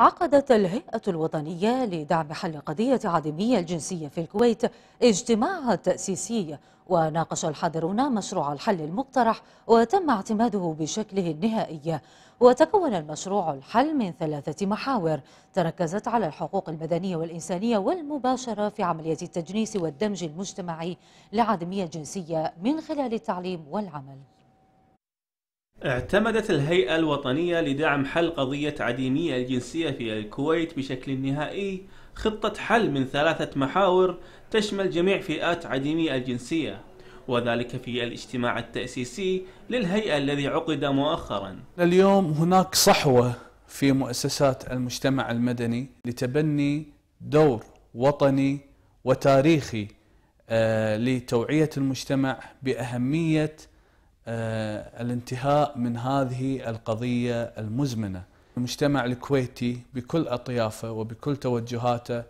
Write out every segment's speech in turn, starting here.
عقدت الهيئة الوطنية لدعم حل قضية عدمية الجنسية في الكويت اجتماعها التأسيسي وناقش الحاضرون مشروع الحل المقترح وتم اعتماده بشكله النهائي وتكون المشروع الحل من ثلاثة محاور تركزت على الحقوق المدنية والإنسانية والمباشرة في عملية التجنيس والدمج المجتمعي لعدمية الجنسية من خلال التعليم والعمل اعتمدت الهيئة الوطنية لدعم حل قضية عديمية الجنسية في الكويت بشكل نهائي خطة حل من ثلاثة محاور تشمل جميع فئات عديمي الجنسية وذلك في الاجتماع التأسيسي للهيئة الذي عقد مؤخرا اليوم هناك صحوة في مؤسسات المجتمع المدني لتبني دور وطني وتاريخي آه، لتوعية المجتمع بأهمية آه، الانتهاء من هذه القضية المزمنة المجتمع الكويتي بكل أطيافه وبكل توجهاته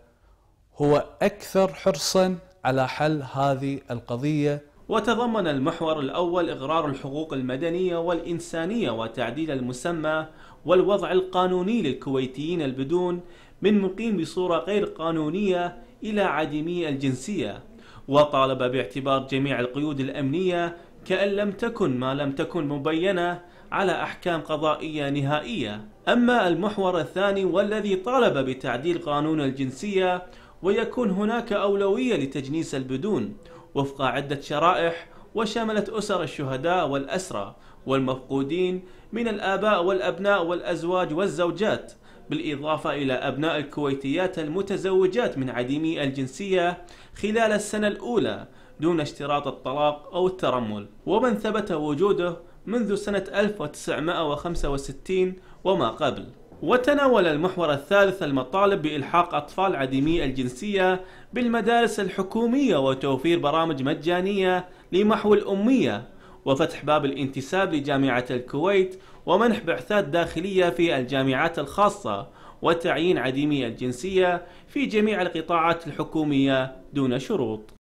هو أكثر حرصا على حل هذه القضية وتضمن المحور الأول إغرار الحقوق المدنية والإنسانية وتعديل المسمى والوضع القانوني للكويتيين البدون من مقيم بصورة غير قانونية إلى عديمي الجنسية وطالب باعتبار جميع القيود الأمنية كأن لم تكن ما لم تكن مبينة على أحكام قضائية نهائية أما المحور الثاني والذي طالب بتعديل قانون الجنسية ويكون هناك أولوية لتجنيس البدون وفق عدة شرائح وشملت أسر الشهداء والأسرى والمفقودين من الآباء والأبناء والأزواج والزوجات بالإضافة إلى أبناء الكويتيات المتزوجات من عديمي الجنسية خلال السنة الأولى دون اشتراط الطلاق أو الترمل ومن ثبت وجوده منذ سنة 1965 وما قبل وتناول المحور الثالث المطالب بإلحاق أطفال عديمي الجنسية بالمدارس الحكومية وتوفير برامج مجانية لمحو الأمية وفتح باب الانتساب لجامعة الكويت ومنح بعثات داخلية في الجامعات الخاصة وتعيين عديمي الجنسية في جميع القطاعات الحكومية دون شروط